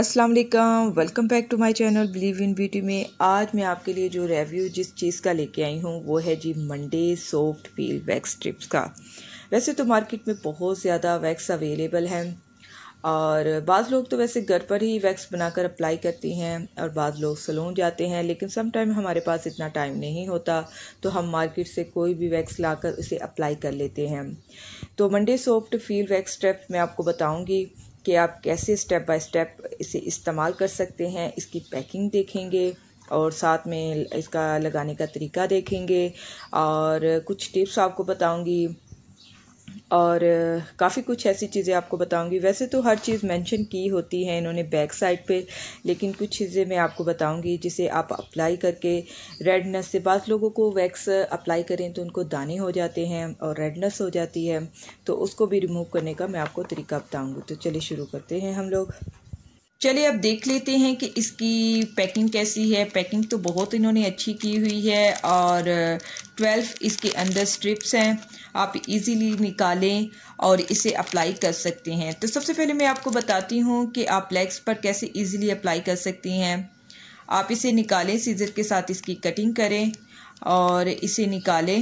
अस्सलाम वालेकुम welcome back to my channel believe in beauty में आज मैं आपके लिए जो रिव्यू जिस चीज़ का लेके आई हूँ वो है जी Monday soft peel wax strips का वैसे तो मार्केट में बहुत ज़्यादा वैक्स अवेलेबल हैं और बाज़ लोग तो वैसे घर पर ही वैक्स बनाकर अप्लाई करती हैं और बाद लोग सलून जाते हैं लेकिन सम टाइम हमारे पास इतना टाइम नहीं होता तो हम मार्केट से कोई भी वैक्स लाकर उसे अप्लाई कर लेते हैं तो Monday soft feel wax strip मैं आपको बताऊँगी कि आप कैसे स्टेप बाय स्टेप इसे इस्तेमाल कर सकते हैं इसकी पैकिंग देखेंगे और साथ में इसका लगाने का तरीका देखेंगे और कुछ टिप्स आपको बताऊंगी और काफ़ी कुछ ऐसी चीज़ें आपको बताऊंगी वैसे तो हर चीज़ मेंशन की होती है इन्होंने बैक साइड पे लेकिन कुछ चीज़ें मैं आपको बताऊंगी जिसे आप अप्लाई करके रेडनेस से बाद लोगों को वैक्स अप्लाई करें तो उनको दाने हो जाते हैं और रेडनेस हो जाती है तो उसको भी रिमूव करने का मैं आपको तरीका बताऊँगी तो चलिए शुरू करते हैं हम लोग चलिए अब देख लेते हैं कि इसकी पैकिंग कैसी है पैकिंग तो बहुत इन्होंने अच्छी की हुई है और ट्वेल्व इसके अंदर स्ट्रिप्स हैं आप इजीली निकालें और इसे अप्लाई कर सकते हैं तो सबसे पहले मैं आपको बताती हूँ कि आप लेग्स पर कैसे इजीली अप्लाई कर सकती हैं आप इसे निकालें सीजर के साथ इसकी कटिंग करें और इसे निकालें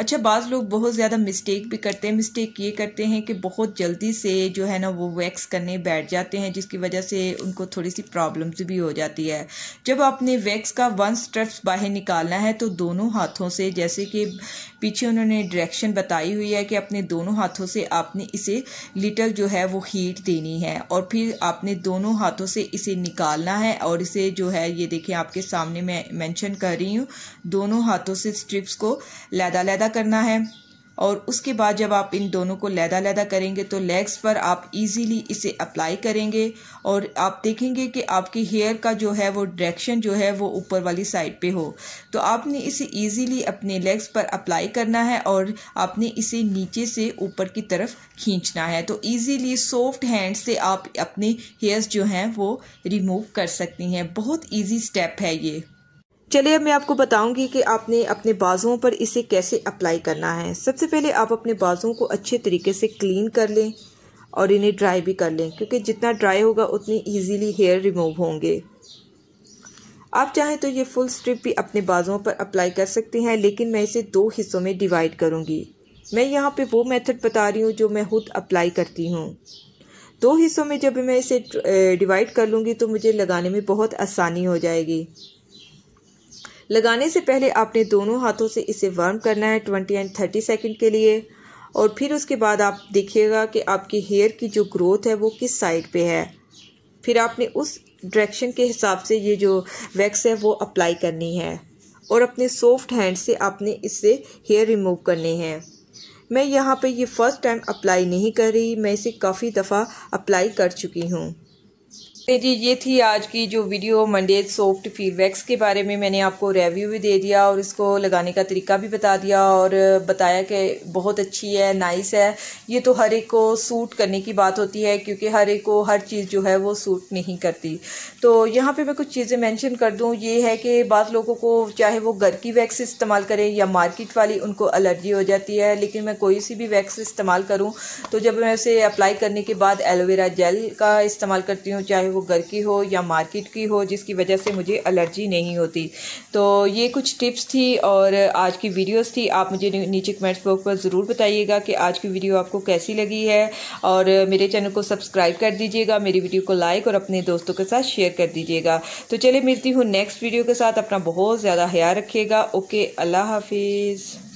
अच्छा बाज़ लोग बहुत ज़्यादा मिस्टेक भी करते हैं मिस्टेक ये करते हैं कि बहुत जल्दी से जो है ना वो वैक्स करने बैठ जाते हैं जिसकी वजह से उनको थोड़ी सी प्रॉब्लम्स भी हो जाती है जब आपने वैक्स का वन स्ट्रेप्स बाहर निकालना है तो दोनों हाथों से जैसे कि पीछे उन्होंने डायरेक्शन बताई हुई है कि अपने दोनों हाथों से आपने इसे लिटल जो है वो हीट देनी है और फिर आपने दोनों हाथों से इसे निकालना है और इसे जो है ये देखें आपके सामने मैं मैंशन कर रही हूँ दोनों हाथों से स्ट्रिप्स को लैदा लैदा लैदा करना है और उसके बाद जब आप इन दोनों को लैदा लैदा करेंगे तो लेग्स पर आप इजीली इसे अप्लाई करेंगे और आप देखेंगे कि आपके हेयर का जो है वो डायरेक्शन जो है वो ऊपर वाली साइड पे हो तो आपने इसे इजीली अपने लेग्स पर अप्लाई करना है और आपने इसे नीचे से ऊपर की तरफ खींचना है तो ईजीली सॉफ्ट हैंड से आप अपने हेयर्स जो हैं वो रिमूव कर सकती हैं बहुत ईजी स्टेप है ये चलिए अब मैं आपको बताऊंगी कि आपने अपने बाजुओं पर इसे कैसे अप्लाई करना है सबसे पहले आप अपने बाजुओं को अच्छे तरीके से क्लीन कर लें और इन्हें ड्राई भी कर लें क्योंकि जितना ड्राई होगा उतनी ईजीली हेयर रिमूव होंगे आप चाहें तो ये फुल स्ट्रिप भी अपने बाजुओं पर अप्लाई कर सकते हैं लेकिन मैं इसे दो हिस्सों में डिवाइड करूँगी मैं यहाँ पर वो मैथड बता रही हूँ जो मैं खुद अप्लाई करती हूँ दो हिस्सों में जब मैं इसे डिवाइड कर लूँगी तो मुझे लगाने में बहुत आसानी हो जाएगी लगाने से पहले आपने दोनों हाथों से इसे वार्म करना है ट्वेंटी एंड थर्टी सेकेंड के लिए और फिर उसके बाद आप देखिएगा कि आपकी हेयर की जो ग्रोथ है वो किस साइड पे है फिर आपने उस डायरेक्शन के हिसाब से ये जो वैक्स है वो अप्लाई करनी है और अपने सॉफ्ट हैंड से आपने इससे हेयर रिमूव करने हैं मैं यहाँ पे ये फर्स्ट टाइम अप्लाई नहीं कर रही मैं इसे काफ़ी दफ़ा अप्लाई कर चुकी हूँ जी ये थी आज की जो वीडियो मंडे सॉफ्ट फीडबैक्स के बारे में मैंने आपको रिव्यू भी दे दिया और इसको लगाने का तरीका भी बता दिया और बताया कि बहुत अच्छी है नाइस है ये तो हर एक को सूट करने की बात होती है क्योंकि हर एक को हर चीज़ जो है वो सूट नहीं करती तो यहाँ पे मैं कुछ चीज़ें मैंशन कर दूँ ये है कि बाद लोगों को चाहे वो घर की वैक्स इस्तेमाल करें या मार्केट वाली उनको एलर्जी हो जाती है लेकिन मैं कोई सी भी वैक्स इस्तेमाल करूँ तो जब मैं उसे अप्लाई करने के बाद एलोवेरा जेल का इस्तेमाल करती हूँ चाहे वो घर की हो या मार्केट की हो जिसकी वजह से मुझे एलर्जी नहीं होती तो ये कुछ टिप्स थी और आज की वीडियोस थी आप मुझे नीचे कमेंट्स बॉक्स पर ज़रूर बताइएगा कि आज की वीडियो आपको कैसी लगी है और मेरे चैनल को सब्सक्राइब कर दीजिएगा मेरी वीडियो को लाइक और अपने दोस्तों के साथ शेयर कर दीजिएगा तो चलिए मिलती हूँ नेक्स्ट वीडियो के साथ अपना बहुत ज़्यादा ख्याल रखिएगा ओके अल्लाह हाफिज़